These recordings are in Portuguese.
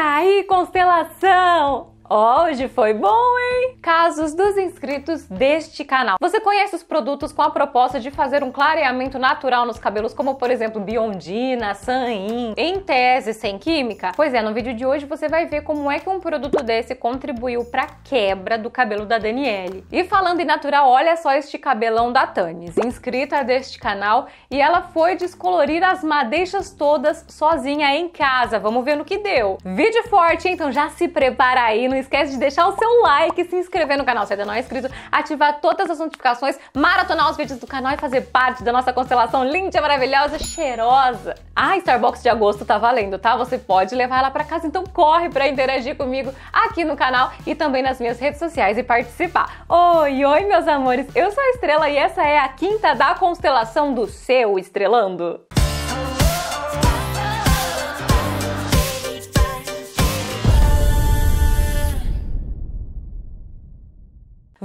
aí, constelação! Hoje foi bom, hein? Casos dos inscritos deste canal. Você conhece os produtos com a proposta de fazer um clareamento natural nos cabelos, como por exemplo Biondina, Sanin, em tese sem química? Pois é, no vídeo de hoje você vai ver como é que um produto desse contribuiu para quebra do cabelo da Daniele. E falando em natural, olha só este cabelão da Tanis, inscrita deste canal, e ela foi descolorir as madeixas todas sozinha em casa. Vamos ver no que deu. Vídeo forte, então já se prepara aí no esquece de deixar o seu like, se inscrever no canal se ainda não é inscrito, ativar todas as notificações, maratonar os vídeos do canal e fazer parte da nossa constelação linda, maravilhosa, cheirosa. A ah, Starbucks de agosto tá valendo, tá? Você pode levar ela para casa, então corre para interagir comigo aqui no canal e também nas minhas redes sociais e participar. Oi, oi, meus amores, eu sou a Estrela e essa é a quinta da constelação do seu Estrelando.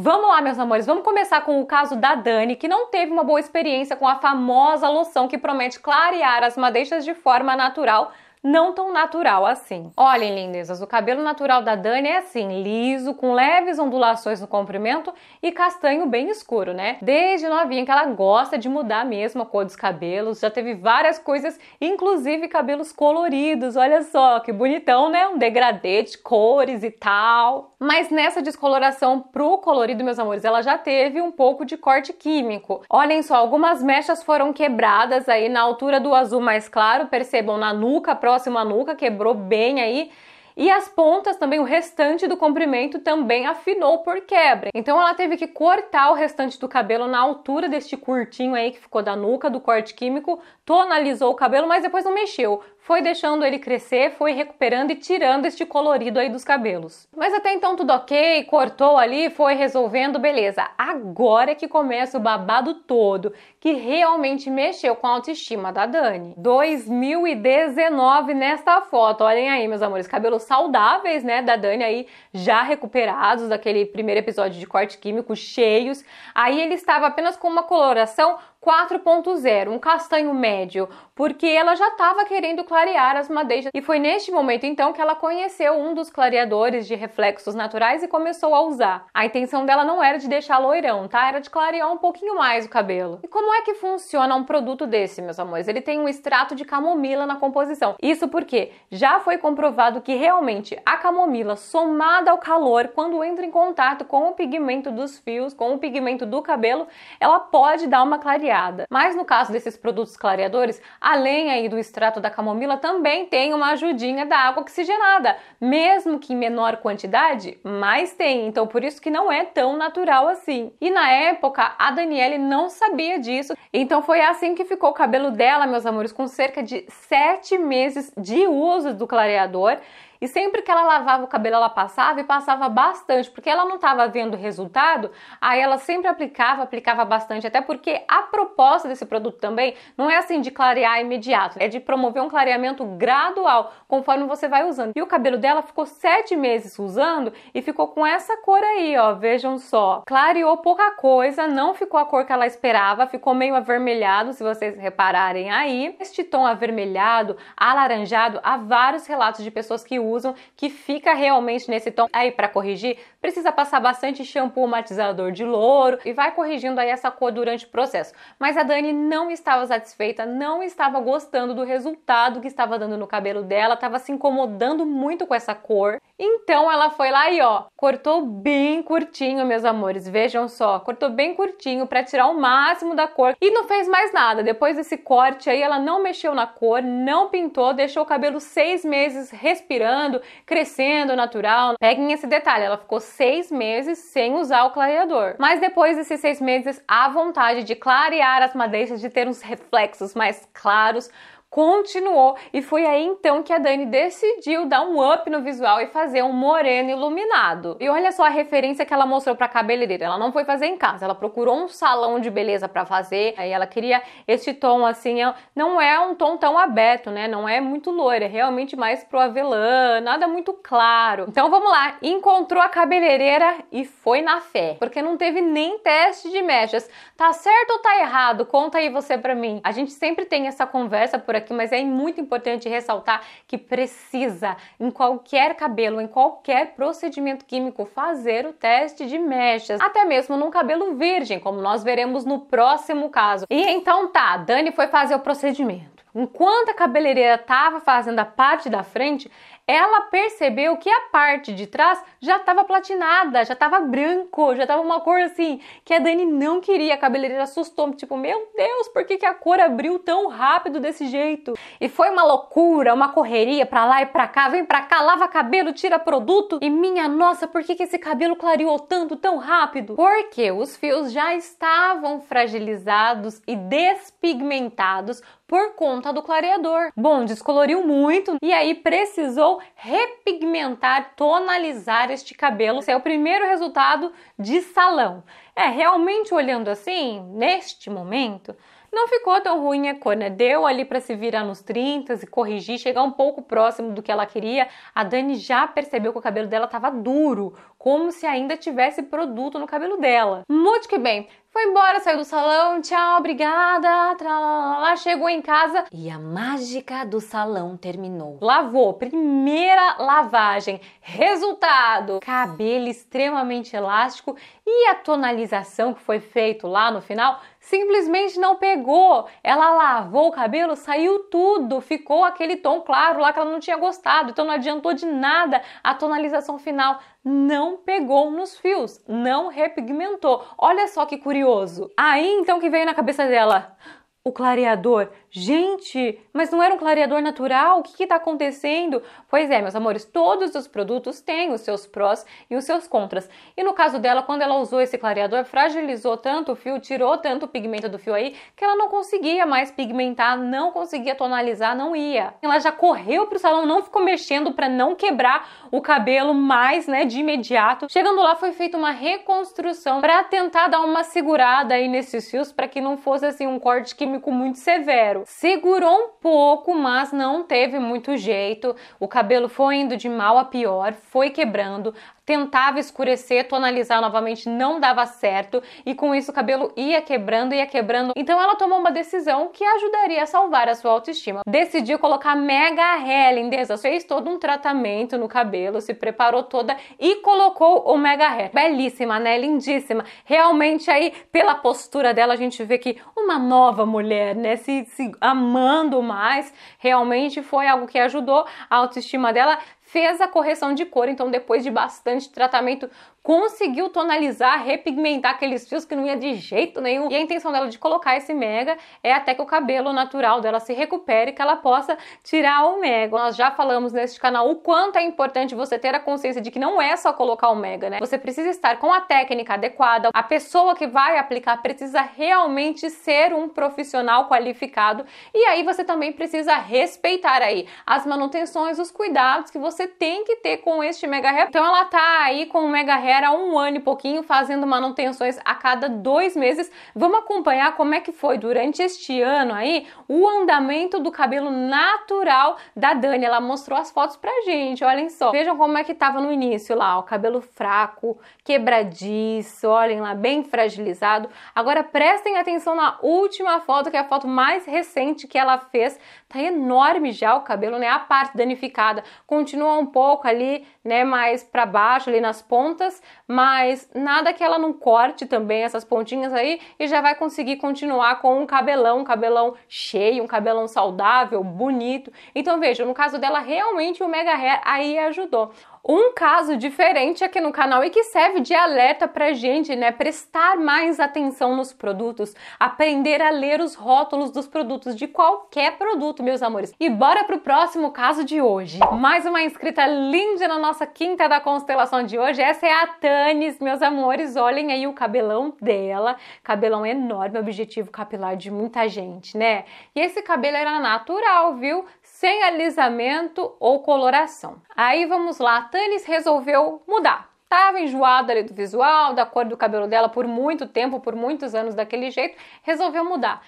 Vamos lá, meus amores, vamos começar com o caso da Dani, que não teve uma boa experiência com a famosa loção que promete clarear as madeixas de forma natural não tão natural assim. Olhem, lindezas, o cabelo natural da Dani é assim, liso, com leves ondulações no comprimento e castanho bem escuro, né? Desde novinha que ela gosta de mudar mesmo a cor dos cabelos, já teve várias coisas, inclusive cabelos coloridos, olha só, que bonitão, né? Um degradê de cores e tal. Mas nessa descoloração pro colorido, meus amores, ela já teve um pouco de corte químico. Olhem só, algumas mechas foram quebradas aí na altura do azul mais claro, percebam na nuca próxima próximo à nuca, quebrou bem aí. E as pontas também, o restante do comprimento também afinou por quebra. Então ela teve que cortar o restante do cabelo na altura deste curtinho aí que ficou da nuca, do corte químico, tonalizou o cabelo, mas depois não mexeu foi deixando ele crescer, foi recuperando e tirando este colorido aí dos cabelos. Mas até então tudo ok, cortou ali, foi resolvendo, beleza. Agora é que começa o babado todo, que realmente mexeu com a autoestima da Dani. 2019 nesta foto, olhem aí, meus amores, cabelos saudáveis, né, da Dani aí, já recuperados daquele primeiro episódio de corte químico, cheios. Aí ele estava apenas com uma coloração 4.0, um castanho médio, porque ela já estava querendo clarear as madeixas. E foi neste momento então que ela conheceu um dos clareadores de reflexos naturais e começou a usar. A intenção dela não era de deixar loirão, tá? Era de clarear um pouquinho mais o cabelo. E como é que funciona um produto desse, meus amores? Ele tem um extrato de camomila na composição. Isso porque já foi comprovado que realmente a camomila somada ao calor, quando entra em contato com o pigmento dos fios, com o pigmento do cabelo, ela pode dar uma clareada. Mas no caso desses produtos clareadores, além aí do extrato da camomila, vila também tem uma ajudinha da água oxigenada, mesmo que em menor quantidade, mas tem, então por isso que não é tão natural assim. E na época a Daniele não sabia disso, então foi assim que ficou o cabelo dela, meus amores, com cerca de 7 meses de uso do clareador e sempre que ela lavava o cabelo, ela passava e passava bastante, porque ela não estava vendo resultado, aí ela sempre aplicava, aplicava bastante, até porque a proposta desse produto também não é assim de clarear imediato, é de promover um clareamento gradual, conforme você vai usando. E o cabelo dela ficou sete meses usando e ficou com essa cor aí, ó, vejam só. Clareou pouca coisa, não ficou a cor que ela esperava, ficou meio avermelhado, se vocês repararem aí. Este tom avermelhado, alaranjado, há vários relatos de pessoas que usam que fica realmente nesse tom. Aí para corrigir, precisa passar bastante shampoo matizador de louro e vai corrigindo aí essa cor durante o processo. Mas a Dani não estava satisfeita, não estava gostando do resultado que estava dando no cabelo dela, estava se incomodando muito com essa cor. Então ela foi lá e ó, cortou bem curtinho, meus amores. Vejam só, cortou bem curtinho para tirar o máximo da cor e não fez mais nada. Depois desse corte aí, ela não mexeu na cor, não pintou, deixou o cabelo seis meses respirando crescendo, natural. Peguem esse detalhe, ela ficou seis meses sem usar o clareador. Mas depois desses seis meses, a vontade de clarear as madeixas, de ter uns reflexos mais claros, continuou e foi aí então que a Dani decidiu dar um up no visual e fazer um moreno iluminado. E olha só a referência que ela mostrou para cabeleireira. Ela não foi fazer em casa, ela procurou um salão de beleza para fazer. Aí ela queria esse tom assim, é não é um tom tão aberto, né? Não é muito loiro, é realmente mais pro avelã, nada muito claro. Então vamos lá, encontrou a cabeleireira e foi na fé, porque não teve nem teste de mechas. Tá certo ou tá errado? Conta aí você para mim. A gente sempre tem essa conversa por aqui aqui, mas é muito importante ressaltar que precisa, em qualquer cabelo, em qualquer procedimento químico, fazer o teste de mechas, até mesmo num cabelo virgem, como nós veremos no próximo caso. E então tá, Dani foi fazer o procedimento. Enquanto a cabeleireira estava fazendo a parte da frente, ela percebeu que a parte de trás já estava platinada, já estava branco, já estava uma cor assim que a Dani não queria. A cabeleireira assustou, tipo, meu Deus, por que, que a cor abriu tão rápido desse jeito? E foi uma loucura, uma correria pra lá e pra cá, vem pra cá, lava cabelo, tira produto. E minha nossa, por que, que esse cabelo clareou tanto, tão rápido? Porque os fios já estavam fragilizados e despigmentados por conta do clareador. Bom, descoloriu muito e aí precisou repigmentar, tonalizar este cabelo. Esse é o primeiro resultado de salão. É, realmente olhando assim, neste momento, não ficou tão ruim a cor, né? Deu ali para se virar nos 30 e corrigir, chegar um pouco próximo do que ela queria. A Dani já percebeu que o cabelo dela tava duro, como se ainda tivesse produto no cabelo dela. Muito que bem, foi embora, saiu do salão, tchau, obrigada, tralala, chegou em casa e a mágica do salão terminou. Lavou, primeira lavagem, resultado, cabelo extremamente elástico e a tonalização que foi feito lá no final simplesmente não pegou. Ela lavou o cabelo, saiu tudo, ficou aquele tom claro lá que ela não tinha gostado. Então não adiantou de nada a tonalização final. Não pegou nos fios, não repigmentou. Olha só que curioso. Aí então que veio na cabeça dela o clareador. Gente, mas não era um clareador natural? O que está acontecendo? Pois é, meus amores, todos os produtos têm os seus prós e os seus contras. E no caso dela, quando ela usou esse clareador, fragilizou tanto o fio, tirou tanto o pigmento do fio aí, que ela não conseguia mais pigmentar, não conseguia tonalizar, não ia. Ela já correu pro salão, não ficou mexendo para não quebrar o cabelo mais, né, de imediato. Chegando lá, foi feita uma reconstrução para tentar dar uma segurada aí nesses fios, para que não fosse assim um corte que químico muito severo. Segurou um pouco, mas não teve muito jeito. O cabelo foi indo de mal a pior, foi quebrando, tentava escurecer, tonalizar novamente, não dava certo, e com isso o cabelo ia quebrando, ia quebrando. Então ela tomou uma decisão que ajudaria a salvar a sua autoestima. Decidiu colocar mega hair lindeza, fez todo um tratamento no cabelo, se preparou toda e colocou o mega hair. Belíssima, né? Lindíssima. Realmente aí, pela postura dela, a gente vê que uma nova mulher, né, se, se amando mais, realmente foi algo que ajudou a autoestima dela fez a correção de cor, então depois de bastante tratamento conseguiu tonalizar, repigmentar aqueles fios que não ia de jeito nenhum. E a intenção dela de colocar esse mega é até que o cabelo natural dela se recupere, que ela possa tirar o mega. Nós já falamos neste canal o quanto é importante você ter a consciência de que não é só colocar o mega, né? Você precisa estar com a técnica adequada, a pessoa que vai aplicar precisa realmente ser um profissional qualificado e aí você também precisa respeitar aí as manutenções, os cuidados que você tem que ter com este mega hair. Então ela tá aí com o mega hair Mulher há um ano e pouquinho fazendo manutenções a cada dois meses. Vamos acompanhar como é que foi durante este ano aí o andamento do cabelo natural da Dani. Ela mostrou as fotos pra gente, olhem só. Vejam como é que tava no início lá, o cabelo fraco, quebradiço, olhem lá, bem fragilizado. Agora prestem atenção na última foto, que é a foto mais recente que ela fez. Tá enorme já o cabelo, né? A parte danificada continua um pouco ali, né, mais para baixo ali nas pontas mas nada que ela não corte também essas pontinhas aí e já vai conseguir continuar com um cabelão, um cabelão cheio, um cabelão saudável, bonito. Então veja, no caso dela realmente o mega hair aí ajudou um caso diferente aqui no canal e que serve de alerta pra gente, né, prestar mais atenção nos produtos, aprender a ler os rótulos dos produtos de qualquer produto, meus amores. E bora pro próximo caso de hoje. Mais uma inscrita linda na nossa quinta da constelação de hoje. Essa é a Tanis, meus amores. Olhem aí o cabelão dela. Cabelão enorme, objetivo capilar de muita gente, né? E esse cabelo era natural, viu? sem alisamento ou coloração. Aí vamos lá, a resolveu mudar. Estava enjoada ali do visual, da cor do cabelo dela por muito tempo, por muitos anos daquele jeito, resolveu mudar.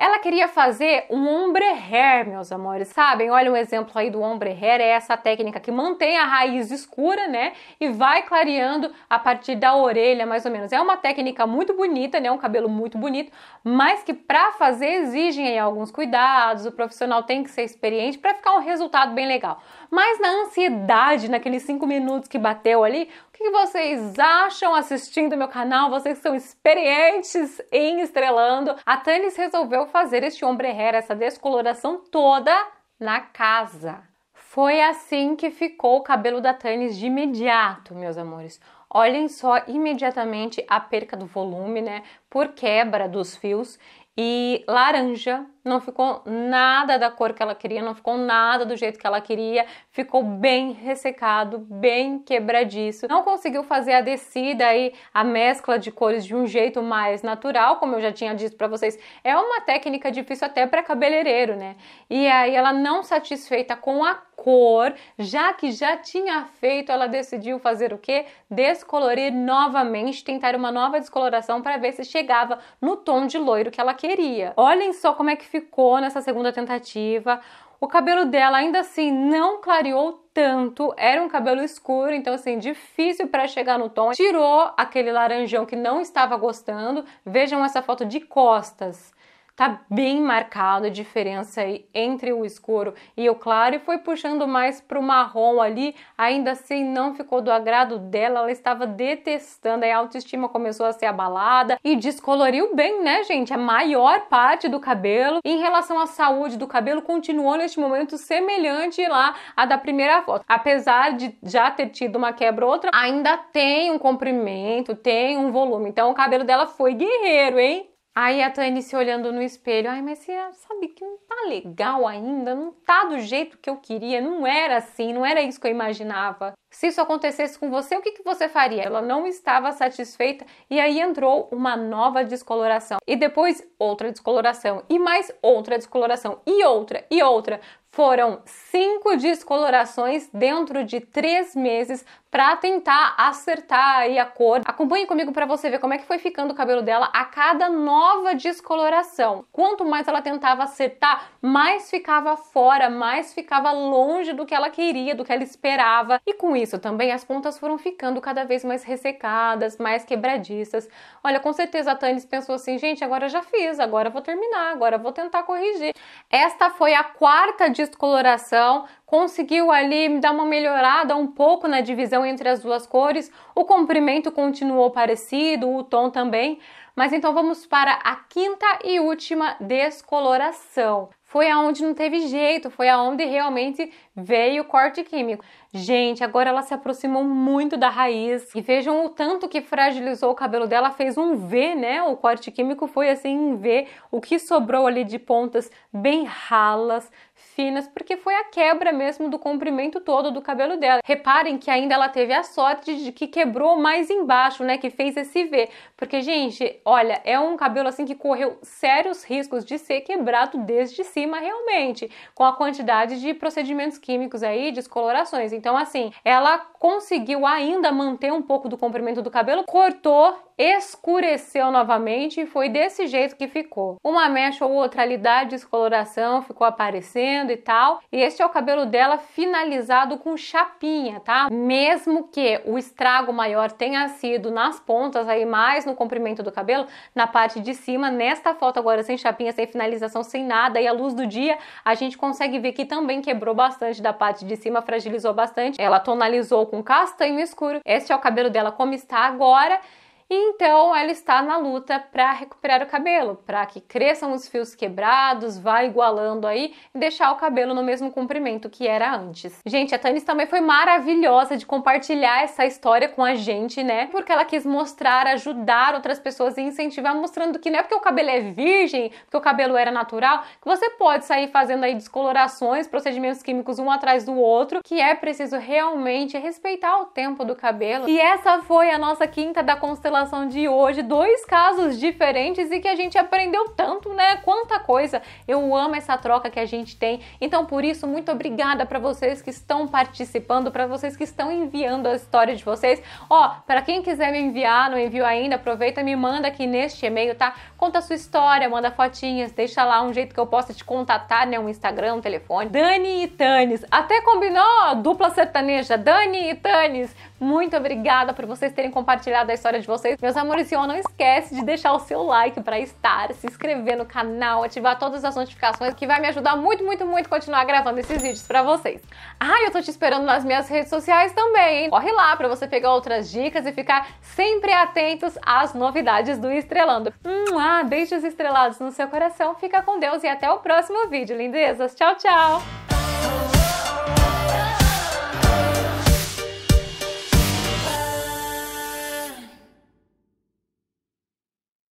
Ela queria fazer um ombre hair, meus amores. Sabem? Olha um exemplo aí do ombre hair, é essa técnica que mantém a raiz escura, né? E vai clareando a partir da orelha, mais ou menos. É uma técnica muito bonita, né? Um cabelo muito bonito, mas que para fazer exigem aí alguns cuidados. O profissional tem que ser experiente para ficar um resultado bem legal mas na ansiedade, naqueles cinco minutos que bateu ali, o que vocês acham assistindo meu canal? Vocês são experientes em estrelando. A Tânis resolveu fazer este ombre hair, essa descoloração toda na casa. Foi assim que ficou o cabelo da Tânis de imediato, meus amores. Olhem só imediatamente a perca do volume, né? Por quebra dos fios e laranja não ficou nada da cor que ela queria, não ficou nada do jeito que ela queria, ficou bem ressecado, bem quebradiço. Não conseguiu fazer a descida e a mescla de cores de um jeito mais natural, como eu já tinha dito para vocês. É uma técnica difícil até para cabeleireiro, né? E aí ela não satisfeita com a cor, já que já tinha feito, ela decidiu fazer o que? Descolorir novamente, tentar uma nova descoloração para ver se chegava no tom de loiro que ela queria. Olhem só como é que ficou nessa segunda tentativa. O cabelo dela ainda assim não clareou tanto, era um cabelo escuro, então assim, difícil para chegar no tom. Tirou aquele laranjão que não estava gostando. Vejam essa foto de costas tá bem marcado a diferença aí entre o escuro e o claro e foi puxando mais pro marrom ali, ainda assim não ficou do agrado dela, ela estava detestando, aí a autoestima começou a ser abalada e descoloriu bem, né, gente? A maior parte do cabelo. Em relação à saúde do cabelo, continuou neste momento semelhante lá à da primeira foto. Apesar de já ter tido uma quebra outra, ainda tem um comprimento, tem um volume. Então o cabelo dela foi guerreiro, hein? Aí a Tânia se olhando no espelho, ai, mas você sabe que não tá legal ainda, não tá do jeito que eu queria, não era assim, não era isso que eu imaginava. Se isso acontecesse com você, o que, que você faria? Ela não estava satisfeita e aí entrou uma nova descoloração. E depois outra descoloração, e mais outra descoloração, e outra, e outra. Foram cinco descolorações dentro de três meses para tentar acertar aí a cor. Acompanhe comigo para você ver como é que foi ficando o cabelo dela a cada nova descoloração. Quanto mais ela tentava acertar, mais ficava fora, mais ficava longe do que ela queria, do que ela esperava. E com isso também as pontas foram ficando cada vez mais ressecadas, mais quebradiças. Olha, com certeza a Tanis pensou assim, gente, agora já fiz, agora vou terminar, agora vou tentar corrigir. Esta foi a quarta descoloração, conseguiu ali dar uma melhorada um pouco na divisão entre as duas cores, o comprimento continuou parecido, o tom também, mas então vamos para a quinta e última descoloração. Foi aonde não teve jeito, foi aonde realmente veio o corte químico. Gente, agora ela se aproximou muito da raiz. E vejam o tanto que fragilizou o cabelo dela, fez um V, né? O corte químico foi assim um V. O que sobrou ali de pontas bem ralas, finas, porque foi a quebra mesmo do comprimento todo do cabelo dela. Reparem que ainda ela teve a sorte de que quebrou mais embaixo, né? Que fez esse V. Porque, gente, olha, é um cabelo assim que correu sérios riscos de ser quebrado desde cima realmente, com a quantidade de procedimentos químicos aí, descolorações. Então, assim, ela conseguiu ainda manter um pouco do comprimento do cabelo, cortou, escureceu novamente e foi desse jeito que ficou. Uma mecha ou outra ali da descoloração ficou aparecendo e tal. E este é o cabelo dela finalizado com chapinha, tá? Mesmo que o estrago maior tenha sido nas pontas aí mais no comprimento do cabelo, na parte de cima, nesta foto agora sem chapinha, sem finalização, sem nada e a luz do dia, a gente consegue ver que também quebrou bastante da parte de cima, fragilizou bastante. Ela tonalizou com castanho escuro. Este é o cabelo dela como está agora. Então ela está na luta para recuperar o cabelo, para que cresçam os fios quebrados, vá igualando aí e deixar o cabelo no mesmo comprimento que era antes. Gente, a Tânis também foi maravilhosa de compartilhar essa história com a gente, né? Porque ela quis mostrar, ajudar outras pessoas e incentivar, mostrando que não é porque o cabelo é virgem, porque o cabelo era natural, que você pode sair fazendo aí descolorações, procedimentos químicos um atrás do outro, que é preciso realmente respeitar o tempo do cabelo. E essa foi a nossa quinta da constelação de hoje, dois casos diferentes e que a gente aprendeu tanto, né? Quanta coisa. Eu amo essa troca que a gente tem. Então, por isso, muito obrigada para vocês que estão participando, para vocês que estão enviando a história de vocês. Ó, para quem quiser me enviar, não enviou ainda, aproveita e me manda aqui neste e-mail, tá? Conta a sua história, manda fotinhas, deixa lá um jeito que eu possa te contatar, né? Um Instagram, um telefone. Dani e Tanis. Até combinou dupla sertaneja, Dani e Tanis. Muito obrigada por vocês terem compartilhado a história de vocês. Meus amores, e não esquece de deixar o seu like para estar, se inscrever no canal, ativar todas as notificações, que vai me ajudar muito, muito, muito continuar gravando esses vídeos para vocês. Ah, eu tô te esperando nas minhas redes sociais também, hein? Corre lá para você pegar outras dicas e ficar sempre atentos às novidades do Estrelando. Hum, ah, beijos estrelados no seu coração. Fica com Deus e até o próximo vídeo, lindezas. Tchau, tchau!